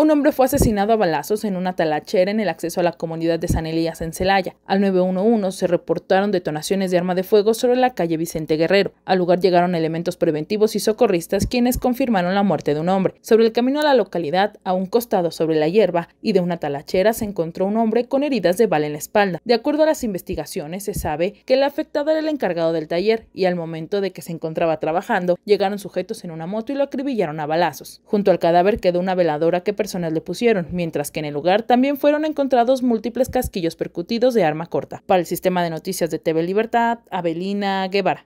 Un hombre fue asesinado a balazos en una talachera en el acceso a la comunidad de San Elías en Celaya. Al 911 se reportaron detonaciones de arma de fuego sobre la calle Vicente Guerrero. Al lugar llegaron elementos preventivos y socorristas quienes confirmaron la muerte de un hombre. Sobre el camino a la localidad, a un costado sobre la hierba y de una talachera se encontró un hombre con heridas de bala en la espalda. De acuerdo a las investigaciones, se sabe que el afectado era el encargado del taller y al momento de que se encontraba trabajando, llegaron sujetos en una moto y lo acribillaron a balazos. Junto al cadáver quedó una veladora que personas le pusieron, mientras que en el lugar también fueron encontrados múltiples casquillos percutidos de arma corta. Para el sistema de noticias de TV Libertad, Abelina Guevara.